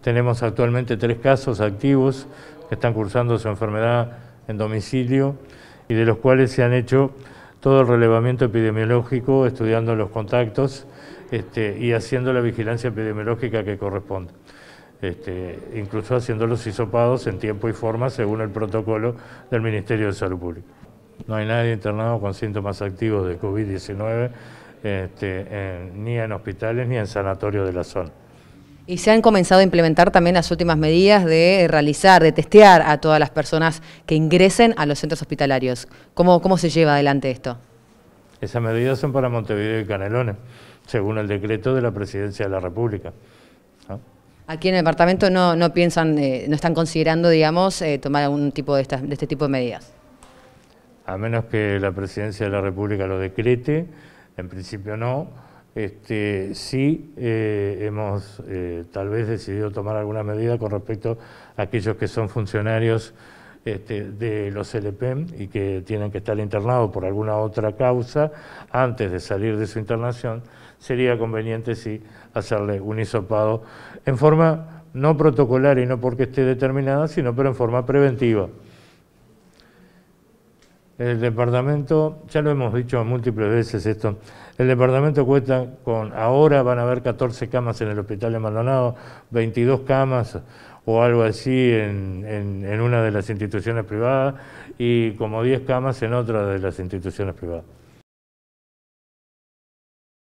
Tenemos actualmente tres casos activos que están cursando su enfermedad en domicilio y de los cuales se han hecho todo el relevamiento epidemiológico, estudiando los contactos este, y haciendo la vigilancia epidemiológica que corresponde. Este, incluso haciendo los hisopados en tiempo y forma según el protocolo del Ministerio de Salud Pública. No hay nadie internado con síntomas activos de COVID-19 este, ni en hospitales ni en sanatorios de la zona. Y se han comenzado a implementar también las últimas medidas de eh, realizar, de testear a todas las personas que ingresen a los centros hospitalarios. ¿Cómo, cómo se lleva adelante esto? Esas medidas son para Montevideo y Canelones, según el decreto de la Presidencia de la República. Aquí en el departamento no, no piensan, eh, no están considerando, digamos, eh, tomar algún tipo de, de este tipo de medidas. A menos que la Presidencia de la República lo decrete, en principio no este, sí eh, hemos eh, tal vez decidido tomar alguna medida con respecto a aquellos que son funcionarios este, de los LPM y que tienen que estar internados por alguna otra causa antes de salir de su internación, sería conveniente sí hacerle un hisopado en forma no protocolar y no porque esté determinada, sino pero en forma preventiva. El departamento, ya lo hemos dicho múltiples veces esto, el departamento cuenta con, ahora van a haber 14 camas en el hospital de Maldonado, 22 camas o algo así en, en una de las instituciones privadas y como 10 camas en otra de las instituciones privadas.